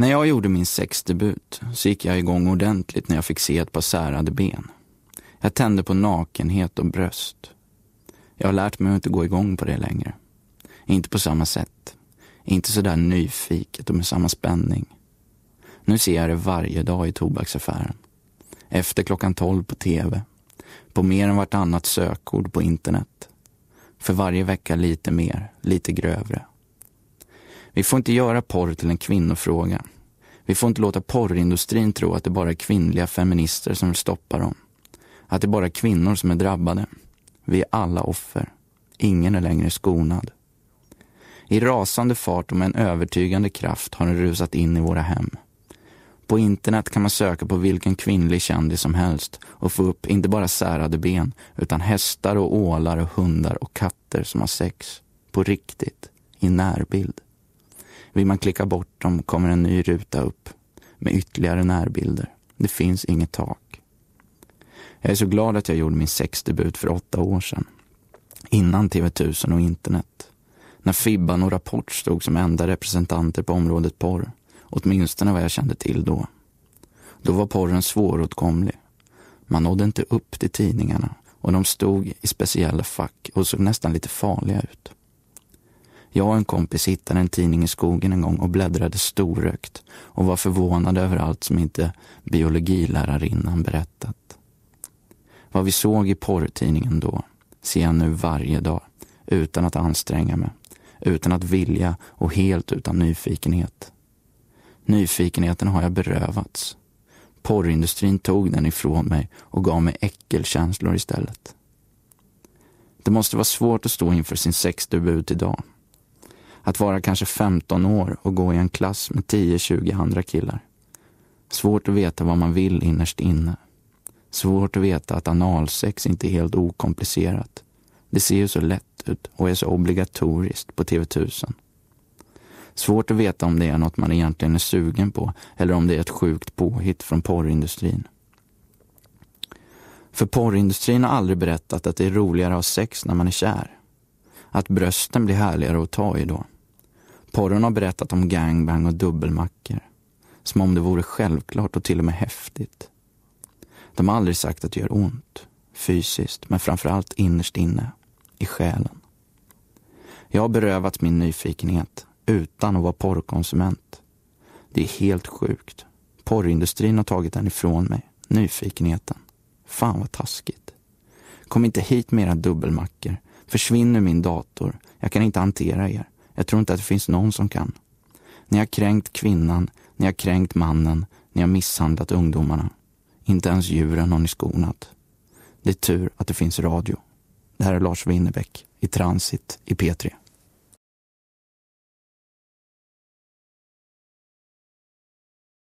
När jag gjorde min sexdebut så gick jag igång ordentligt när jag fick se ett par särade ben. Jag tände på nakenhet och bröst. Jag har lärt mig att inte gå igång på det längre. Inte på samma sätt. Inte sådär nyfiket och med samma spänning. Nu ser jag det varje dag i tobaksaffären. Efter klockan tolv på tv. På mer än vartannat sökord på internet. För varje vecka lite mer, lite grövre. Vi får inte göra porr till en kvinnofråga. Vi får inte låta porrindustrin tro att det bara är kvinnliga feminister som vill stoppa dem. Att det bara är kvinnor som är drabbade. Vi är alla offer. Ingen är längre skonad. I rasande fart och med en övertygande kraft har den rusat in i våra hem. På internet kan man söka på vilken kvinnlig kändis som helst och få upp inte bara särade ben, utan hästar och ålar och hundar och katter som har sex. På riktigt. I närbild. Vill man klicka bort dem kommer en ny ruta upp med ytterligare närbilder. Det finns inget tak. Jag är så glad att jag gjorde min sexdebut för åtta år sedan. Innan TV1000 och internet. När Fibban och Rapport stod som enda representanter på området porr. Åtminstone vad jag kände till då. Då var porren svåråtkomlig. Man nådde inte upp till tidningarna och de stod i speciella fack och såg nästan lite farliga ut. Jag och en kompis hittade en tidning i skogen en gång och bläddrade storökt och var förvånade över allt som inte biologilärarinnan berättat. Vad vi såg i porrtidningen då ser jag nu varje dag, utan att anstränga mig, utan att vilja och helt utan nyfikenhet. Nyfikenheten har jag berövats. Porrindustrin tog den ifrån mig och gav mig äckelkänslor istället. Det måste vara svårt att stå inför sin sexdebut idag att vara kanske 15 år och gå i en klass med 10-20 andra killar. Svårt att veta vad man vill innerst inne. Svårt att veta att analsex inte är helt okomplicerat. Det ser ju så lätt ut och är så obligatoriskt på TV1000. Svårt att veta om det är något man egentligen är sugen på eller om det är ett sjukt påhitt från porrindustrin. För porrindustrin har aldrig berättat att det är roligare att ha sex när man är kär. Att brösten blir härligare att ta i då. Porren har berättat om gangbang och dubbelmackor. Som om det vore självklart och till och med häftigt. De har aldrig sagt att det gör ont. Fysiskt, men framförallt innerst inne. I själen. Jag har berövat min nyfikenhet utan att vara porrkonsument. Det är helt sjukt. Porrindustrin har tagit den ifrån mig. Nyfikenheten. Fan vad taskigt. Kom inte hit med era dubbelmackor. Försvinn ur min dator. Jag kan inte hantera er. Jag tror inte att det finns någon som kan. Ni har kränkt kvinnan, ni har kränkt mannen, ni har misshandlat ungdomarna. Inte ens djuren har ni skonat. Det är tur att det finns radio. Det här är Lars Winnerbäck i Transit i P3.